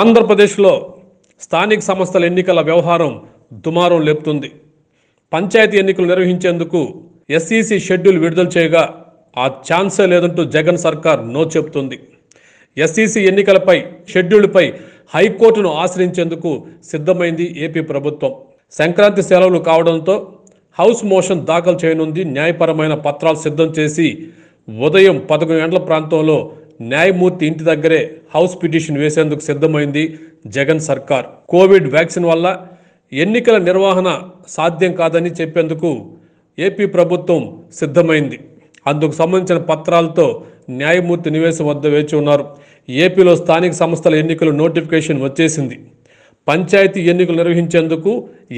ఆంధ్రప్రదేశ్లో స్థానిక సంస్థల ఎన్నికల వ్యవహారం దుమారం లేపుతుంది పంచాయతీ ఎన్నికలు నిర్వహించేందుకు ఎస్ఈసి షెడ్యూల్ విడుదల చేయగా ఆ ఛాన్సే లేదంటూ జగన్ సర్కార్ నో చెబుతుంది ఎస్ఈసి ఎన్నికలపై షెడ్యూల్పై హైకోర్టును ఆశ్రయించేందుకు సిద్ధమైంది ఏపీ ప్రభుత్వం సంక్రాంతి సెలవులు కావడంతో హౌస్ మోషన్ దాఖలు చేయనుంది న్యాయపరమైన పత్రాలు సిద్ధం చేసి ఉదయం పదకొండు గంటల ప్రాంతంలో న్యాయమూర్తి ఇంటి దగ్గరే హౌస్ పిటిషన్ వేసేందుకు సిద్ధమైంది జగన్ సర్కార్ కోవిడ్ వ్యాక్సిన్ వల్ల ఎన్నికల నిర్వహణ సాధ్యం కాదని చెప్పేందుకు ఏపీ ప్రభుత్వం సిద్ధమైంది అందుకు సంబంధించిన పత్రాలతో న్యాయమూర్తి నివేశం వద్ద వేచి ఉన్నారు ఏపీలో స్థానిక సంస్థల ఎన్నికల నోటిఫికేషన్ వచ్చేసింది పంచాయతీ ఎన్నికలు నిర్వహించేందుకు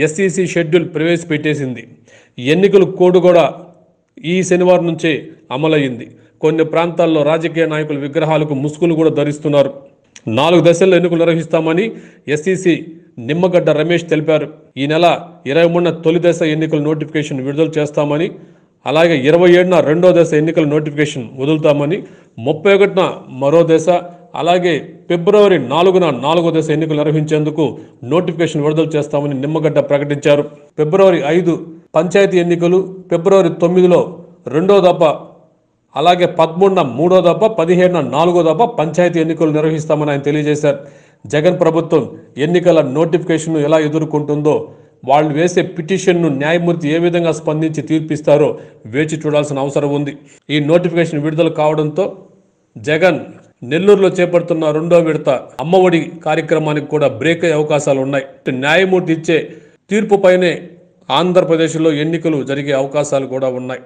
ఎస్ఈసి షెడ్యూల్ ప్రవేశపెట్టేసింది ఎన్నికల కోడ్ కూడా ఈ శనివారం నుంచే అమలయ్యింది కొన్ని ప్రాంతాల్లో రాజకీయ నాయకుల విగ్రహాలకు ముసుగులు కూడా ధరిస్తున్నారు నాలుగు దశల్లో ఎన్నికలు నిర్వహిస్తామని ఎస్సీసీ నిమ్మగడ్డ రమేష్ తెలిపారు ఈ నెల ఇరవై మూడున తొలి దశ ఎన్నికల నోటిఫికేషన్ విడుదల చేస్తామని అలాగే ఇరవై ఏడున రెండో దశ ఎన్నికల నోటిఫికేషన్ వదులుతామని ముప్పై ఒకటిన మరో దశ అలాగే ఫిబ్రవరి నాలుగున నాలుగో దశ ఎన్నికలు నిర్వహించేందుకు నోటిఫికేషన్ విడుదల చేస్తామని నిమ్మగడ్డ ప్రకటించారు ఫిబ్రవరి ఐదు పంచాయతీ ఎన్నికలు ఫిబ్రవరి తొమ్మిదిలో రెండో దఫ అలాగే పదమూడున మూడో దెబ్బ పదిహేడున నాలుగో దెబ్బ పంచాయతీ ఎన్నికలు నిర్వహిస్తామని ఆయన తెలియజేశారు జగన్ ప్రభుత్వం ఎన్నికల నోటిఫికేషన్ను ఎలా ఎదుర్కొంటుందో వాళ్ళు వేసే పిటిషన్ను న్యాయమూర్తి ఏ విధంగా స్పందించి తీర్పిస్తారో వేచి చూడాల్సిన అవసరం ఉంది ఈ నోటిఫికేషన్ విడుదల కావడంతో జగన్ నెల్లూరులో చేపడుతున్న రెండో విడత అమ్మఒడి కార్యక్రమానికి కూడా బ్రేక్ అయ్యే అవకాశాలు ఉన్నాయి న్యాయమూర్తి ఇచ్చే తీర్పుపైనే ఆంధ్రప్రదేశ్లో ఎన్నికలు జరిగే అవకాశాలు కూడా ఉన్నాయి